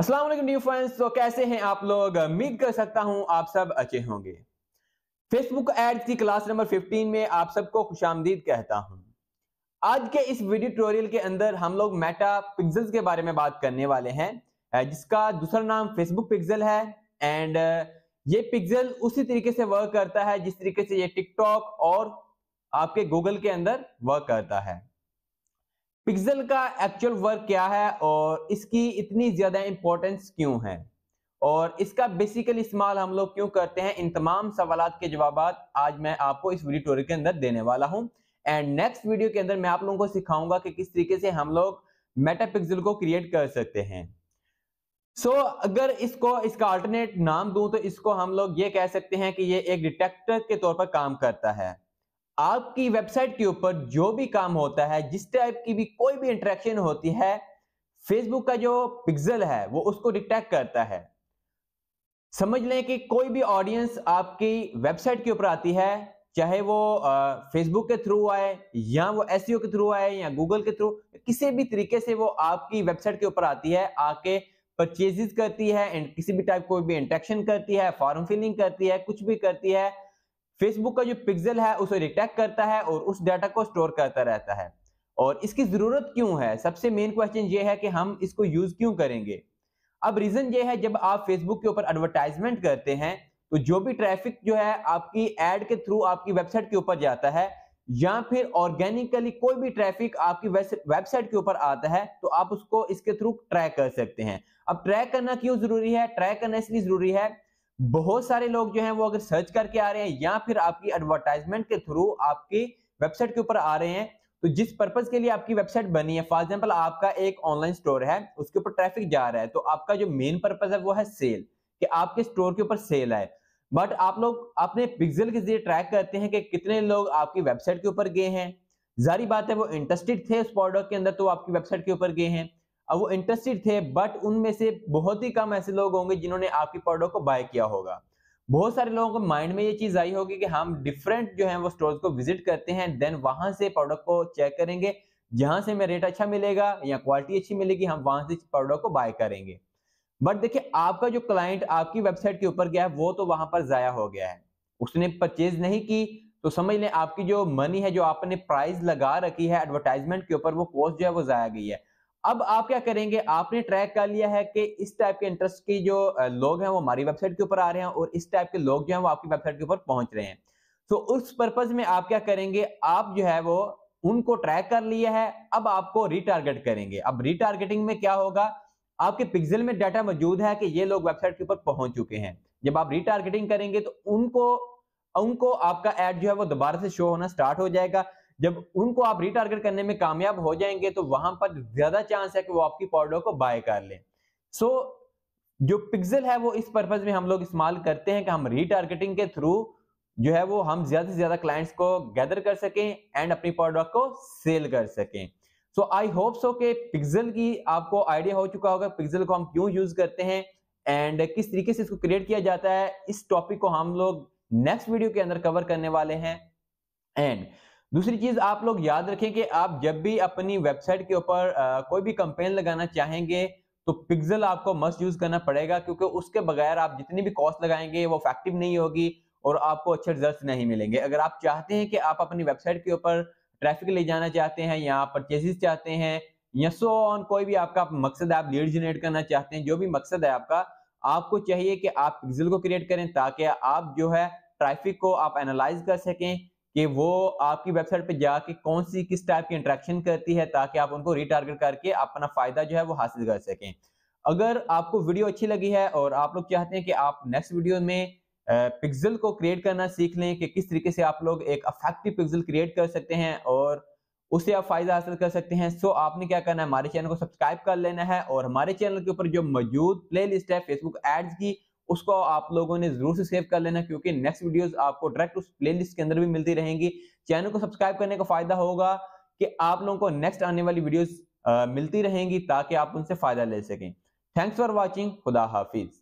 Aslam new friends तो कैसे हैं आप लोग उम्मीद कर सकता हूं आप सब अच्छे होंगे फेसबुक एड की क्लास नंबर 15 में आप सबको खुश आमदीद कहता हूं आज के इस वीडियो ट्यूटोरियल के अंदर हम लोग मेटा पिक्सल्स के बारे में बात करने वाले हैं जिसका दूसरा नाम फेसबुक पिक्सल है एंड ये पिक्सल उसी तरीके से वर्क करता है जिस तरीके से ये टिकटॉक और आपके गूगल के अंदर वर्क करता है पिक्सल का एक्चुअल वर्क क्या है और इसकी इतनी ज्यादा इंपॉर्टेंस क्यों है और इसका बेसिकल इस्तेमाल हम लोग क्यों करते हैं इन तमाम सवाल के जवाब आज मैं आपको इस वीडियो टोरी के अंदर देने वाला हूं एंड नेक्स्ट वीडियो के अंदर मैं आप लोगों को सिखाऊंगा कि किस तरीके से हम लोग मेटापिक्सल को क्रिएट कर सकते हैं सो so, अगर इसको इसका अल्टरनेट नाम दूं तो इसको हम लोग ये कह सकते हैं कि ये एक डिटेक्टर के तौर पर काम करता है आपकी वेबसाइट के ऊपर जो भी काम होता है जिस टाइप की भी कोई भी इंटरेक्शन होती है फेसबुक का जो पिक्सल है वो उसको डिटेक्ट करता है समझ लें कि कोई भी ऑडियंस आपकी वेबसाइट के ऊपर आती है चाहे वो फेसबुक के थ्रू आए या वो एस e के थ्रू आए या गूगल के थ्रू किसी भी तरीके से वो आपकी वेबसाइट के ऊपर आती है आके परचेजेस करती है किसी भी टाइप कोई भी इंट्रैक्शन करती है फॉर्म फिलिंग करती है कुछ भी करती है फेसबुक का जो पिक्सल है उसे रिटेक्ट करता है और उस डाटा को स्टोर करता रहता है और इसकी ज़रूरत क्यों है सबसे मेन क्वेश्चन ये है कि हम इसको यूज़ क्यों करेंगे अब रीज़न ये है जब आप फेसबुक के ऊपर एडवर्टाइजमेंट करते हैं तो जो भी ट्रैफिक जो है आपकी एड के थ्रू आपकी वेबसाइट के ऊपर जाता है या फिर ऑर्गेनिकली कोई भी ट्रैफिक आपकी वेबसाइट के ऊपर आता है तो आप उसको इसके थ्रू ट्रैक कर सकते हैं अब ट्रैक करना क्यों जरूरी है ट्रैक करना इसलिए जरूरी है बहुत सारे लोग जो हैं वो अगर सर्च करके आ रहे हैं या फिर आपकी एडवर्टाइजमेंट के थ्रू आपकी वेबसाइट के ऊपर आ रहे हैं तो जिस पर्पज के लिए आपकी वेबसाइट बनी है फॉर एग्जाम्पल आपका एक ऑनलाइन स्टोर है उसके ऊपर ट्रैफिक जा रहा है तो आपका जो मेन पर्पज है वो है सेल कि आपके स्टोर के ऊपर सेल है बट आप लोग अपने पिक्सल के जरिए ट्रैक करते हैं कि कितने लोग आपकी वेबसाइट के ऊपर गए हैं जारी बात है वो इंटरेस्टेड थे उस प्रोडक्ट के अंदर तो आपकी वेबसाइट के ऊपर गए हैं अब वो इंटरेस्टेड थे बट उनमें से बहुत ही कम ऐसे लोग होंगे जिन्होंने आपकी प्रोडक्ट को बाय किया होगा बहुत सारे लोगों को माइंड में ये चीज आई होगी कि हम डिफरेंट जो है वो स्टोर्स को विजिट करते हैं देन वहां से प्रोडक्ट को चेक करेंगे जहां से हमें रेट अच्छा मिलेगा या क्वालिटी अच्छी मिलेगी हम वहां से प्रोडक्ट को बाय करेंगे बट देखिए आपका जो क्लाइंट आपकी वेबसाइट के ऊपर गया है वो तो वहां पर जाया हो गया है उसने परचेज नहीं की तो समझ लें आपकी जो मनी है जो आपने प्राइस लगा रखी है एडवर्टाइजमेंट के ऊपर वो कॉस्ट जो है वो जाया गई है अब आप क्या करेंगे आपने ट्रैक कर लिया है कि इस टाइप के इंटरेस्ट की जो लोग हैं वो हमारी वेबसाइट के ऊपर आ रहे हैं और इस टाइप के लोग जो हैं वो आपकी वेबसाइट के ऊपर पहुंच रहे हैं तो उस पर्पज में आप क्या करेंगे आप जो है वो उनको ट्रैक कर लिया है अब आपको रिटारगेट करेंगे अब रिटारगेटिंग में क्या होगा आपके पिक्सल में डाटा मौजूद है कि ये लोग वेबसाइट के ऊपर पहुंच चुके हैं जब आप रिटारगेटिंग करेंगे तो उनको उनको आपका एड जो है वो दोबारा से शो होना स्टार्ट हो जाएगा जब उनको आप रिटारगेट करने में कामयाब हो जाएंगे तो वहां पर ज्यादा चांस है कि वो आपकी पॉडो को बाय कर लें सो so, जो पिक्सल है वो इस पर्पज में हम लोग इस्तेमाल करते हैं कि हम रिटारगेटिंग के थ्रू जो है वो हम ज्यादा से ज्यादा क्लाइंट्स को गैदर कर सकें एंड अपनी प्रोडक्ट को सेल कर सकें सो आई होप सो के पिक्सल की आपको आइडिया हो चुका होगा पिक्सल को हम क्यों यूज करते हैं एंड किस तरीके से इसको क्रिएट किया जाता है इस टॉपिक को हम लोग नेक्स्ट वीडियो के अंदर कवर करने वाले हैं एंड दूसरी चीज आप लोग याद रखें कि आप जब भी अपनी वेबसाइट के ऊपर कोई भी कंपेन लगाना चाहेंगे तो पिक्सल आपको मस्ट यूज करना पड़ेगा क्योंकि उसके बगैर आप जितनी भी कॉस्ट लगाएंगे वो इफेक्टिव नहीं होगी और आपको अच्छे रिजल्ट नहीं मिलेंगे अगर आप चाहते हैं कि आप अपनी वेबसाइट के ऊपर ट्रैफिक ले जाना चाहते हैं या परचेजेस चाहते हैं या सो ऑन कोई भी आपका मकसद आप लीड जनरेट करना चाहते हैं जो भी मकसद है आपका आपको चाहिए कि आप पिक्सल को क्रिएट करें ताकि आप जो है ट्रैफिक को आप एनालाइज कर सकें कि वो आपकी वेबसाइट पे जाके कौन सी किस टाइप की इंट्रैक्शन करती है ताकि आप उनको रिटारगेट करके अपना फायदा जो है वो हासिल कर सकें अगर आपको वीडियो अच्छी लगी है और आप लोग चाहते हैं कि आप नेक्स्ट वीडियो में पिक्सल को क्रिएट करना सीख लें कि किस तरीके से आप लोग एक अफेक्टिव पिक्सल क्रिएट कर सकते हैं और उससे आप फायदा हासिल कर सकते हैं सो आपने क्या करना है हमारे चैनल को सब्सक्राइब कर लेना है और हमारे चैनल के ऊपर जो मौजूद प्लेलिस्ट है फेसबुक एड्स की उसको आप लोगों ने जरूर से सेव कर लेना क्योंकि नेक्स्ट वीडियोस आपको डायरेक्ट उस प्लेलिस्ट के अंदर भी मिलती रहेंगी चैनल को सब्सक्राइब करने का फायदा होगा कि आप लोगों को नेक्स्ट आने वाली वीडियोस मिलती रहेंगी ताकि आप उनसे फायदा ले सकें थैंक्स फॉर वॉचिंग खुदा हाफिज